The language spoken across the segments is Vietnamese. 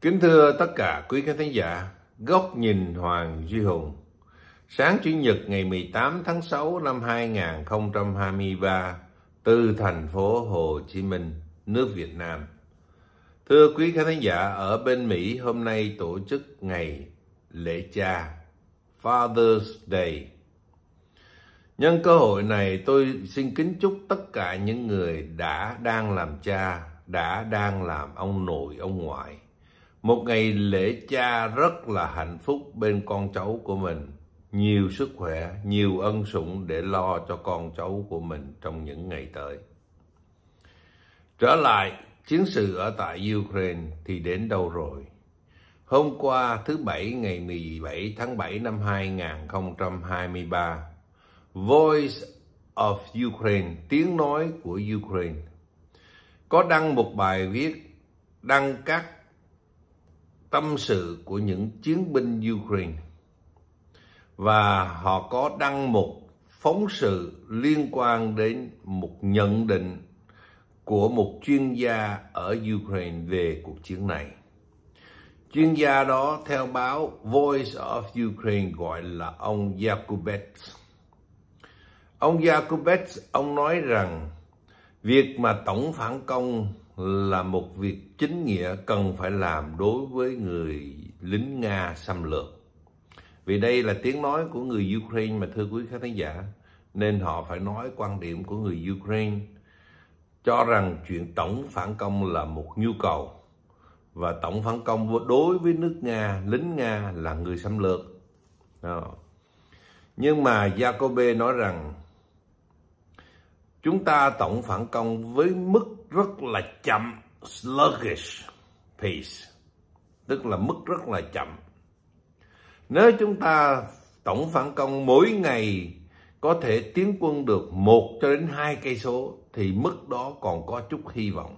Kính thưa tất cả quý khán thính giả, Góc nhìn Hoàng Duy Hùng Sáng Chủ nhật ngày 18 tháng 6 năm 2023 từ thành phố Hồ Chí Minh, nước Việt Nam. Thưa quý khán thính giả, ở bên Mỹ hôm nay tổ chức ngày lễ cha Father's Day. Nhân cơ hội này tôi xin kính chúc tất cả những người đã đang làm cha, đã đang làm ông nội, ông ngoại một ngày lễ cha rất là hạnh phúc bên con cháu của mình nhiều sức khỏe nhiều ân sủng để lo cho con cháu của mình trong những ngày tới trở lại chiến sự ở tại Ukraine thì đến đâu rồi hôm qua thứ bảy ngày 17 tháng 7 năm 2023 Voice of Ukraine tiếng nói của Ukraine có đăng một bài viết đăng các tâm sự của những chiến binh Ukraine và họ có đăng một phóng sự liên quan đến một nhận định của một chuyên gia ở Ukraine về cuộc chiến này. Chuyên gia đó theo báo Voice of Ukraine gọi là ông Yakubets. Ông Yakubets, ông nói rằng việc mà tổng phản công là một việc chính nghĩa cần phải làm đối với người lính Nga xâm lược. Vì đây là tiếng nói của người Ukraine mà thưa quý khán giả, nên họ phải nói quan điểm của người Ukraine cho rằng chuyện tổng phản công là một nhu cầu và tổng phản công đối với nước Nga, lính Nga là người xâm lược. Đó. Nhưng mà Jacob nói rằng chúng ta tổng phản công với mức rất là chậm sluggish pace tức là mức rất là chậm nếu chúng ta tổng phản công mỗi ngày có thể tiến quân được một cho đến hai cây số thì mức đó còn có chút hy vọng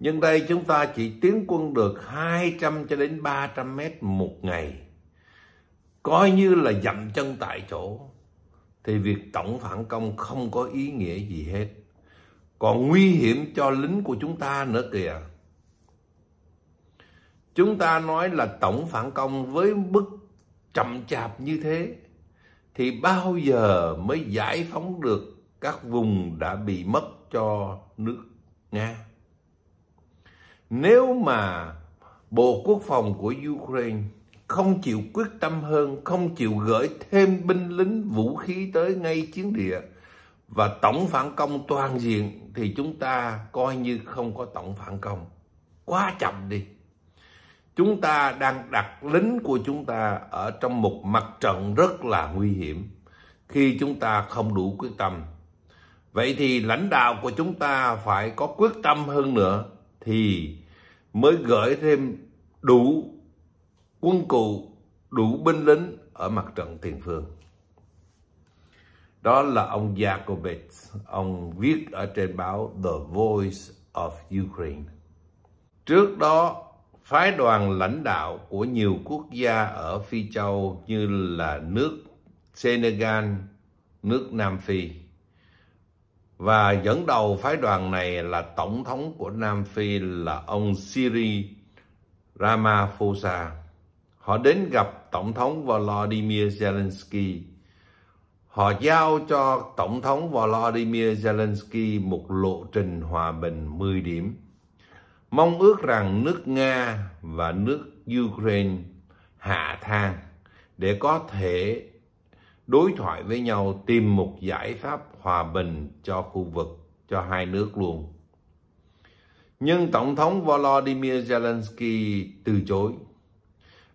nhưng đây chúng ta chỉ tiến quân được 200 cho đến 300 mét một ngày coi như là dậm chân tại chỗ thì việc tổng phản công không có ý nghĩa gì hết còn nguy hiểm cho lính của chúng ta nữa kìa chúng ta nói là tổng phản công với mức chậm chạp như thế thì bao giờ mới giải phóng được các vùng đã bị mất cho nước Nga nếu mà Bộ Quốc phòng của Ukraine không chịu quyết tâm hơn, không chịu gửi thêm binh lính vũ khí tới ngay chiến địa và tổng phản công toàn diện thì chúng ta coi như không có tổng phản công quá chậm đi chúng ta đang đặt lính của chúng ta ở trong một mặt trận rất là nguy hiểm khi chúng ta không đủ quyết tâm vậy thì lãnh đạo của chúng ta phải có quyết tâm hơn nữa thì mới gửi thêm đủ quân cụ đủ binh lính ở mặt trận tiền phương đó là ông Yakovits ông viết ở trên báo The Voice of Ukraine trước đó phái đoàn lãnh đạo của nhiều quốc gia ở Phi Châu như là nước Senegal, nước Nam Phi. Và dẫn đầu phái đoàn này là Tổng thống của Nam Phi là ông Siri Ramaphosa. Họ đến gặp Tổng thống Volodymyr Zelensky Họ giao cho Tổng thống Volodymyr Zelensky một lộ trình hòa bình 10 điểm, mong ước rằng nước Nga và nước Ukraine hạ thang để có thể đối thoại với nhau tìm một giải pháp hòa bình cho khu vực, cho hai nước luôn. Nhưng Tổng thống Volodymyr Zelensky từ chối.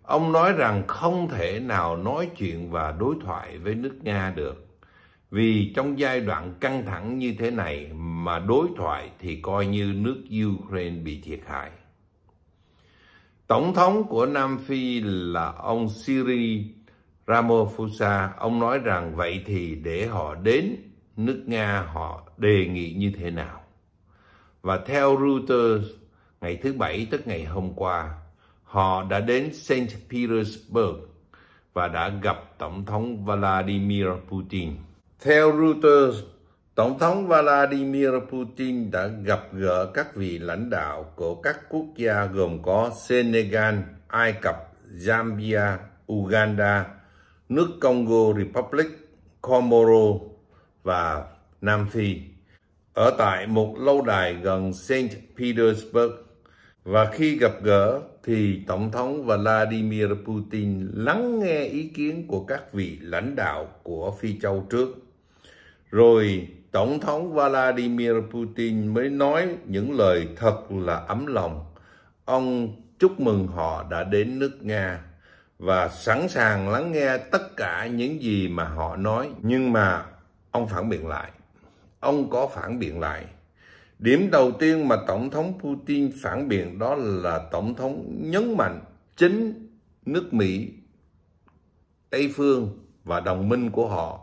Ông nói rằng không thể nào nói chuyện và đối thoại với nước Nga được. Vì trong giai đoạn căng thẳng như thế này mà đối thoại thì coi như nước Ukraine bị thiệt hại. Tổng thống của Nam Phi là ông Siri Ramaphosa. Ông nói rằng vậy thì để họ đến nước Nga họ đề nghị như thế nào? Và theo Reuters, ngày thứ Bảy tức ngày hôm qua, họ đã đến Saint Petersburg và đã gặp Tổng thống Vladimir Putin. Theo Reuters, Tổng thống Vladimir Putin đã gặp gỡ các vị lãnh đạo của các quốc gia gồm có Senegal, Ai Cập, Zambia, Uganda, nước Congo Republic, Comoro và Nam Phi ở tại một lâu đài gần Saint Petersburg. Và khi gặp gỡ thì Tổng thống Vladimir Putin lắng nghe ý kiến của các vị lãnh đạo của Phi Châu trước. Rồi Tổng thống Vladimir Putin mới nói những lời thật là ấm lòng. Ông chúc mừng họ đã đến nước Nga và sẵn sàng lắng nghe tất cả những gì mà họ nói. Nhưng mà ông phản biện lại. Ông có phản biện lại Điểm đầu tiên mà Tổng thống Putin phản biện đó là Tổng thống nhấn mạnh chính nước Mỹ, Tây Phương và đồng minh của họ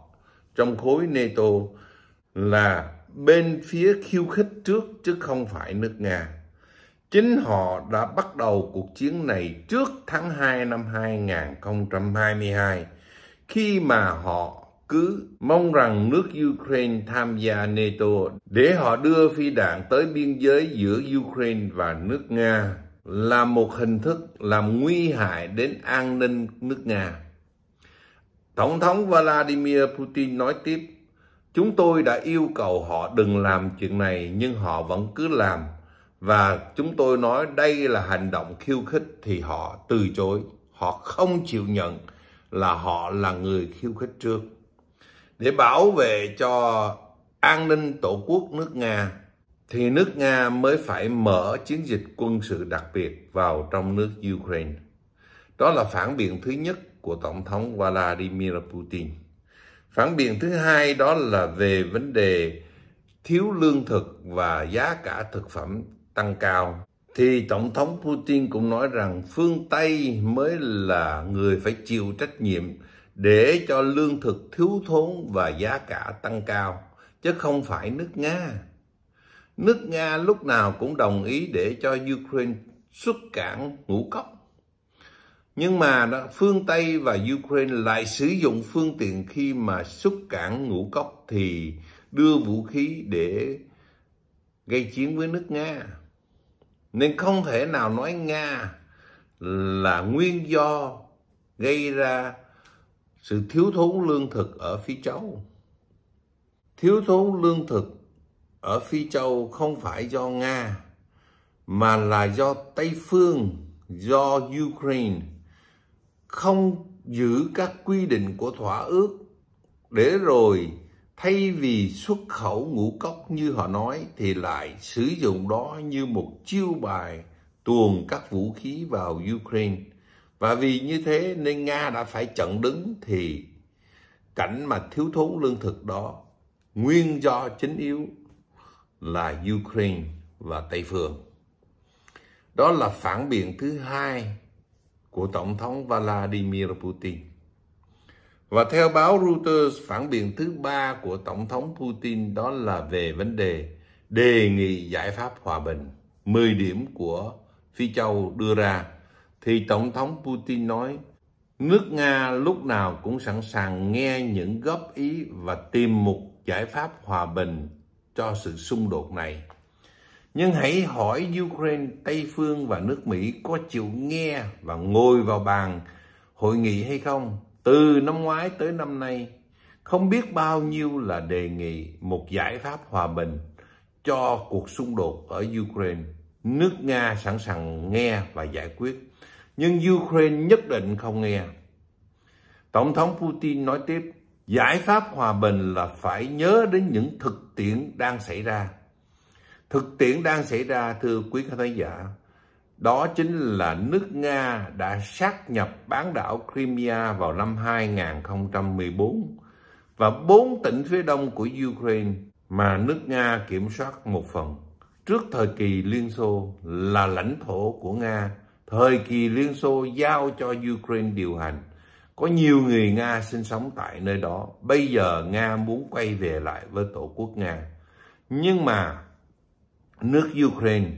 trong khối NATO là bên phía khiêu khích trước chứ không phải nước Nga. Chính họ đã bắt đầu cuộc chiến này trước tháng 2 năm 2022 khi mà họ cứ mong rằng nước Ukraine tham gia NATO để họ đưa phi đạn tới biên giới giữa Ukraine và nước Nga là một hình thức làm nguy hại đến an ninh nước Nga. Tổng thống Vladimir Putin nói tiếp, chúng tôi đã yêu cầu họ đừng làm chuyện này nhưng họ vẫn cứ làm và chúng tôi nói đây là hành động khiêu khích thì họ từ chối, họ không chịu nhận là họ là người khiêu khích trước để bảo vệ cho an ninh tổ quốc nước Nga thì nước Nga mới phải mở chiến dịch quân sự đặc biệt vào trong nước Ukraine. Đó là phản biện thứ nhất của Tổng thống Vladimir Putin. Phản biện thứ hai đó là về vấn đề thiếu lương thực và giá cả thực phẩm tăng cao. Thì Tổng thống Putin cũng nói rằng phương Tây mới là người phải chịu trách nhiệm để cho lương thực thiếu thốn và giá cả tăng cao, chứ không phải nước Nga. Nước Nga lúc nào cũng đồng ý để cho Ukraine xuất cảng ngũ cốc. Nhưng mà phương Tây và Ukraine lại sử dụng phương tiện khi mà xuất cảng ngũ cốc thì đưa vũ khí để gây chiến với nước Nga. Nên không thể nào nói Nga là nguyên do gây ra sự thiếu thốn lương thực ở phi châu thiếu thốn lương thực ở phi châu không phải do nga mà là do tây phương do ukraine không giữ các quy định của thỏa ước để rồi thay vì xuất khẩu ngũ cốc như họ nói thì lại sử dụng đó như một chiêu bài tuồn các vũ khí vào ukraine và vì như thế nên Nga đã phải chặn đứng thì cảnh mà thiếu thốn lương thực đó nguyên do chính yếu là Ukraine và Tây Phương. Đó là phản biện thứ hai của Tổng thống Vladimir Putin. Và theo báo Reuters, phản biện thứ ba của Tổng thống Putin đó là về vấn đề đề nghị giải pháp hòa bình. 10 điểm của Phi Châu đưa ra thì Tổng thống Putin nói nước Nga lúc nào cũng sẵn sàng nghe những góp ý và tìm một giải pháp hòa bình cho sự xung đột này. Nhưng hãy hỏi Ukraine, Tây Phương và nước Mỹ có chịu nghe và ngồi vào bàn hội nghị hay không? Từ năm ngoái tới năm nay, không biết bao nhiêu là đề nghị một giải pháp hòa bình cho cuộc xung đột ở Ukraine nước Nga sẵn sàng nghe và giải quyết. Nhưng Ukraine nhất định không nghe. Tổng thống Putin nói tiếp, giải pháp hòa bình là phải nhớ đến những thực tiễn đang xảy ra. Thực tiễn đang xảy ra, thưa quý khán giả, đó chính là nước Nga đã sát nhập bán đảo Crimea vào năm 2014 và bốn tỉnh phía đông của Ukraine mà nước Nga kiểm soát một phần trước thời kỳ Liên Xô là lãnh thổ của Nga. Thời kỳ Liên Xô giao cho Ukraine điều hành. Có nhiều người Nga sinh sống tại nơi đó. Bây giờ Nga muốn quay về lại với tổ quốc Nga. Nhưng mà nước Ukraine,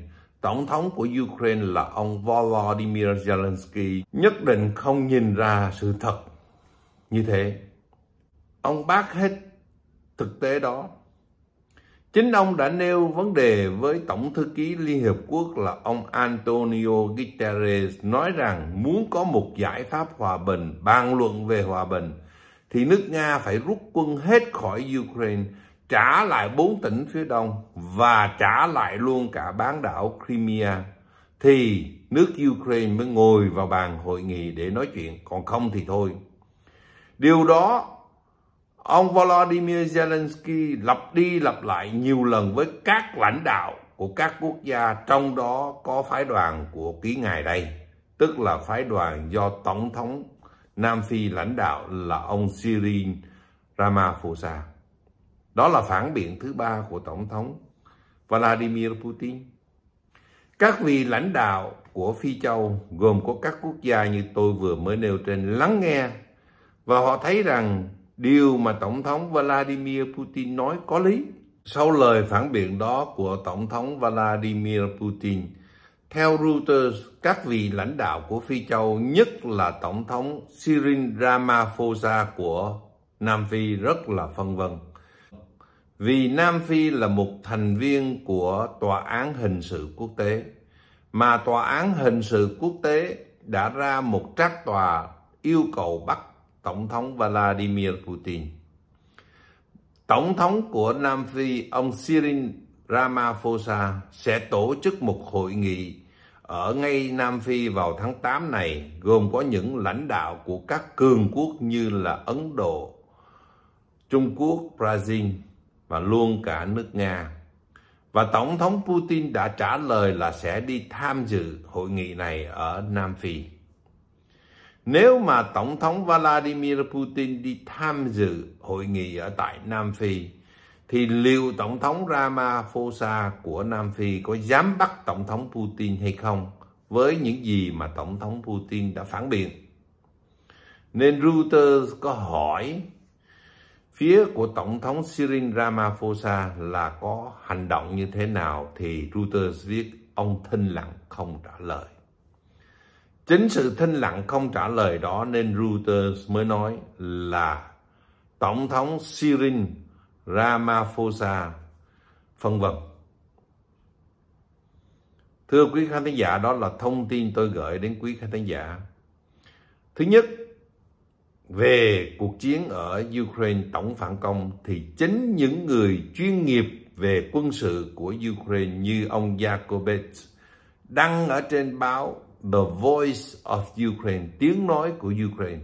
tổng thống của Ukraine là ông Volodymyr Zelensky nhất định không nhìn ra sự thật như thế. Ông bác hết thực tế đó Chính ông đã nêu vấn đề với Tổng thư ký Liên Hiệp Quốc là ông Antonio Guterres nói rằng muốn có một giải pháp hòa bình, bàn luận về hòa bình, thì nước Nga phải rút quân hết khỏi Ukraine, trả lại bốn tỉnh phía đông và trả lại luôn cả bán đảo Crimea. Thì nước Ukraine mới ngồi vào bàn hội nghị để nói chuyện, còn không thì thôi. Điều đó Ông Volodymyr Zelensky lặp đi lặp lại nhiều lần với các lãnh đạo của các quốc gia trong đó có phái đoàn của ký ngài đây, tức là phái đoàn do Tổng thống Nam Phi lãnh đạo là ông Cyril Ramaphosa. Đó là phản biện thứ ba của Tổng thống Vladimir Putin. Các vị lãnh đạo của Phi Châu gồm có các quốc gia như tôi vừa mới nêu trên lắng nghe và họ thấy rằng Điều mà Tổng thống Vladimir Putin nói có lý. Sau lời phản biện đó của Tổng thống Vladimir Putin, theo Reuters, các vị lãnh đạo của Phi Châu, nhất là Tổng thống Cyril Ramaphosa của Nam Phi rất là phân vân. Vì Nam Phi là một thành viên của Tòa án Hình sự Quốc tế, mà Tòa án Hình sự Quốc tế đã ra một trác tòa yêu cầu bắt Tổng thống Vladimir Putin. Tổng thống của Nam Phi, ông Cyril Ramaphosa sẽ tổ chức một hội nghị ở ngay Nam Phi vào tháng 8 này gồm có những lãnh đạo của các cường quốc như là Ấn Độ, Trung Quốc, Brazil và luôn cả nước Nga. Và Tổng thống Putin đã trả lời là sẽ đi tham dự hội nghị này ở Nam Phi. Nếu mà Tổng thống Vladimir Putin đi tham dự hội nghị ở tại Nam Phi, thì liệu Tổng thống Ramaphosa của Nam Phi có dám bắt Tổng thống Putin hay không với những gì mà Tổng thống Putin đã phản biện? Nên Reuters có hỏi phía của Tổng thống Cyril Ramaphosa là có hành động như thế nào thì Reuters viết ông thinh lặng không trả lời. Chính sự thinh lặng không trả lời đó nên Reuters mới nói là Tổng thống Cyril Ramaphosa phân vân. Thưa quý khán thính giả, đó là thông tin tôi gửi đến quý khán thính giả. Thứ nhất, về cuộc chiến ở Ukraine tổng phản công thì chính những người chuyên nghiệp về quân sự của Ukraine như ông Yakovets đăng ở trên báo The Voice of Ukraine, tiếng nói của Ukraine.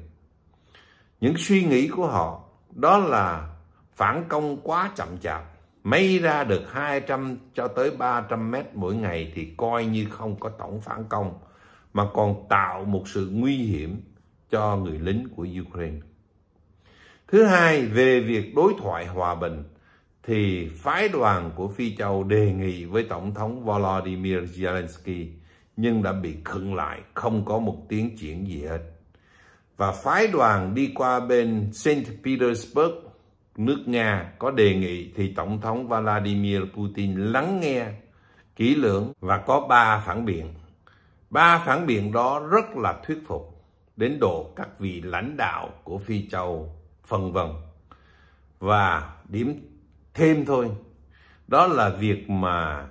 Những suy nghĩ của họ đó là phản công quá chậm chạp, may ra được 200 cho tới 300 mét mỗi ngày thì coi như không có tổng phản công, mà còn tạo một sự nguy hiểm cho người lính của Ukraine. Thứ hai, về việc đối thoại hòa bình, thì phái đoàn của Phi Châu đề nghị với Tổng thống Volodymyr Zelensky nhưng đã bị khựng lại, không có một tiến triển gì hết. Và phái đoàn đi qua bên Saint Petersburg, nước Nga có đề nghị thì Tổng thống Vladimir Putin lắng nghe kỹ lưỡng và có ba phản biện. Ba phản biện đó rất là thuyết phục đến độ các vị lãnh đạo của Phi Châu phân vân. Và điểm thêm thôi, đó là việc mà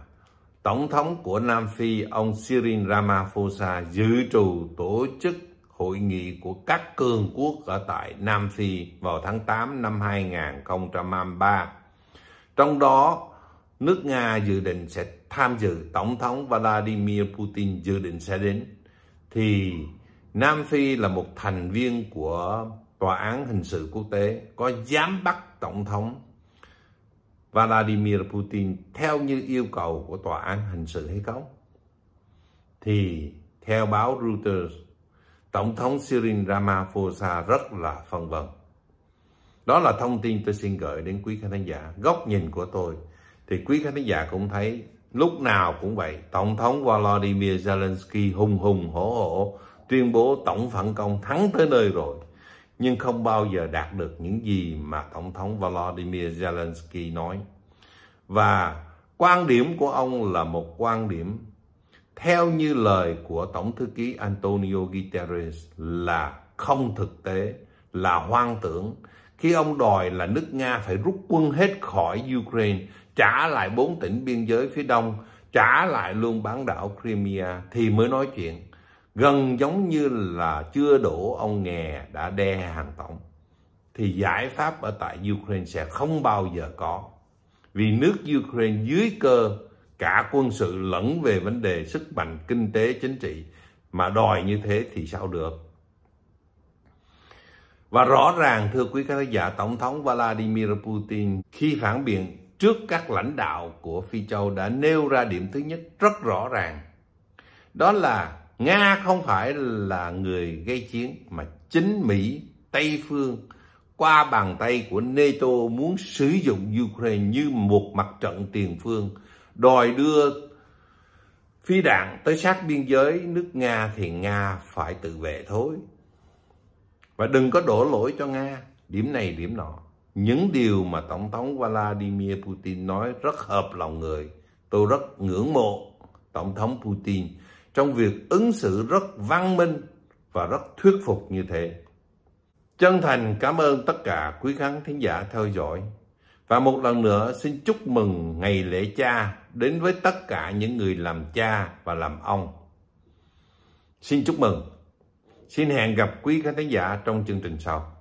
Tổng thống của Nam Phi ông Cyril Ramaphosa dự trù tổ chức hội nghị của các cường quốc ở tại Nam Phi vào tháng 8 năm 2023. Trong đó, nước Nga dự định sẽ tham dự, Tổng thống Vladimir Putin dự định sẽ đến. Thì Nam Phi là một thành viên của Tòa án Hình sự Quốc tế có dám bắt Tổng thống Vladimir Putin theo như yêu cầu của tòa án hình sự hay không? Thì theo báo Reuters, Tổng thống Cyril Ramaphosa rất là phân vân. Đó là thông tin tôi xin gửi đến quý khán giả. Góc nhìn của tôi thì quý khán giả cũng thấy lúc nào cũng vậy. Tổng thống Volodymyr Zelensky hùng hùng hổ hổ tuyên bố tổng phản công thắng tới nơi rồi nhưng không bao giờ đạt được những gì mà Tổng thống Volodymyr Zelensky nói. Và quan điểm của ông là một quan điểm theo như lời của Tổng thư ký Antonio Guterres là không thực tế, là hoang tưởng khi ông đòi là nước Nga phải rút quân hết khỏi Ukraine, trả lại bốn tỉnh biên giới phía đông, trả lại luôn bán đảo Crimea thì mới nói chuyện gần giống như là chưa đổ ông nghè đã đe hàng tổng thì giải pháp ở tại Ukraine sẽ không bao giờ có vì nước Ukraine dưới cơ cả quân sự lẫn về vấn đề sức mạnh kinh tế chính trị mà đòi như thế thì sao được và rõ ràng thưa quý khán giả tổng thống Vladimir Putin khi phản biện trước các lãnh đạo của Phi Châu đã nêu ra điểm thứ nhất rất rõ ràng đó là Nga không phải là người gây chiến mà chính Mỹ, Tây Phương qua bàn tay của NATO muốn sử dụng Ukraine như một mặt trận tiền phương, đòi đưa phi đạn tới sát biên giới nước Nga thì Nga phải tự vệ thôi. Và đừng có đổ lỗi cho Nga, điểm này điểm nọ. Những điều mà Tổng thống Vladimir Putin nói rất hợp lòng người. Tôi rất ngưỡng mộ Tổng thống Putin trong việc ứng xử rất văn minh và rất thuyết phục như thế. Chân thành cảm ơn tất cả quý khán thính giả theo dõi. Và một lần nữa xin chúc mừng ngày lễ cha đến với tất cả những người làm cha và làm ông. Xin chúc mừng. Xin hẹn gặp quý khán thính giả trong chương trình sau.